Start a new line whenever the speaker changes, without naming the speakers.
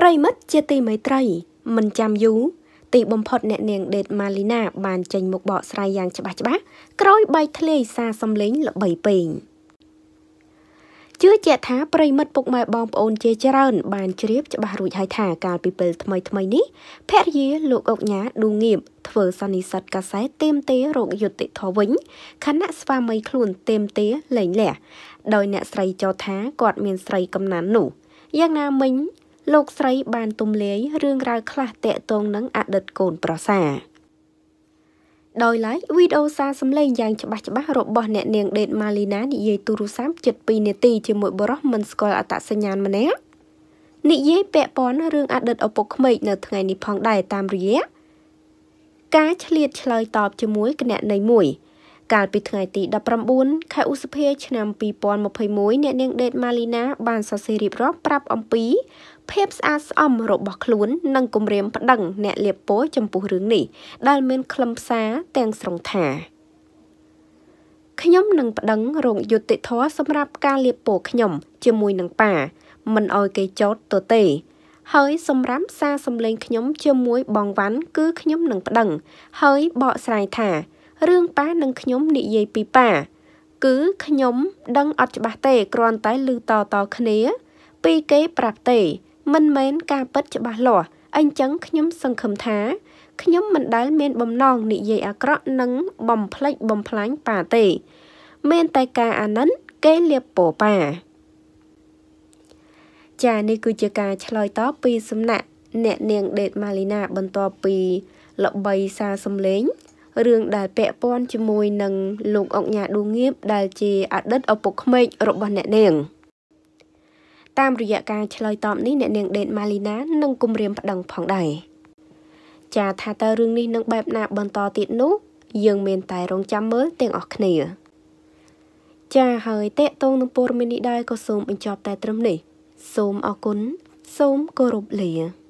ប្រិមិត្តជាទីមេត្រី មិនចាំយូរទីបំផុតអ្នកនាងដេតម៉ាលីណាបានចេញមុខបកស្រាយយ៉ាងច្បាស់ច្បាស់ក្រោយបែកធ្លាយសារសំលេងល្បីពេងជឿជាក់ថាប្រិមិត្តពុកម៉ែបងប្អូនជាច្រើន បានជ្រាបច្បាស់រួចហើយថាកាលពីពេលថ្មីថ្មីនេះភរិយាលោកអុកញ៉ាឌូងៀបធ្វើសន្និសិទកាសែតទៀមទារោគយុតិធម៌វិញខណៈស្វាមីខ្លួនទៀមទាលែងលះដោយអ្នកស្រីចោទថាគាត់មានស្រីកំណាននោះយ៉ាងណាមិញលោកស្រី បានទំលាយរឿងរ៉ាវខ្លះតាក់ទងនឹងអតីតកូនប្រសាដោយឡែកវីដេអូសារសម្លេងយ៉ាងច្បាស់ច្បាស់របស់អ្នកនាងដេតម៉ាលីណានិយាយទូរស័ព្ទជិត2នាទីជាមួយបរិះមិនស្គាល់អត្តសញ្ញាណម្នាក់និយាយពាក់ព័ន្ធរឿងអតីតឪពុកក្មេកនៅថ្ងៃនេះផងដែរតាមរយៈការឆ្លៀតឆ្លើយតបជាមួយគណនីមួយកាលពីថ្ងៃទី19ខែឧសភាឆ្នាំ2021អ្នកនាងដេតម៉ាលីណាបានសរសេររៀបរាប់ប្រាប់អំពីភាពស្អាតស្អំរបស់ខ្លួននិងគម្រាមប្តឹងអ្នកលៀបពណ៌ចំពោះរឿងនេះ ដែលមានខ្លឹមសារទាំងស្រុងថាខ្ញុំនឹងប្តឹងរោងយុតិធធសម្រាប់ការលៀបពណ៌ខ្ញុំជាមួយនឹងប៉ាមិនអោយគេចោតទៅទេហើយសម្រាប់សារសម្លេងខ្ញុំជាមួយបងវ៉ាន់គឺខ្ញុំនឹងប្តឹង ហើយបកស្រាយថារឿងប៉ានិងខ្ញុំនិយាយពីប៉ាគឺខ្ញុំដឹងអត់ច្បាស់ទេគ្រាន់តែឮតតគ្នាពីគេប្រាប់ទេមិនមែនការពិតច្បាស់លាស់អញ្ចឹងខ្ញុំ សង្ឃឹមថាខ្ញុំមិនដែលមានបំណងនិយាយអាក្រក់និង បំផ្លិចបំផ្លាញប៉ាទេ មាន តែការអាណិនគេលៀបពោប៉ាចានេះគឺជាការឆ្លើយតបពីសំណាក់ អ្នកនាងដេតម៉ាលីណា បន្ទាប់ពីល្បីសារសំលេងរឿងដែលពាក់ព័ន្ធជាមួយនឹងលោកអង្គញាឌូងៀបដែលជា អតីតឪពុកក្មេករបស់អ្នកនាង។តាមរយៈការឆ្លើយតបនេះអ្នក នាងដេតម៉ាលីណានឹងគំរាមប្តឹងផងដែរចាថាតើរឿងនេះនឹងបែបណាបន្តទៀតនោះ យើងមានតែរងចាំមើលទាំងអស់គ្នាចាហើយតេតងនឹងព័ត៌មាននេះដែរក៏សូមបញ្ចប់តែត្រឹមនេះសូមអរគុណសូមគោរពលា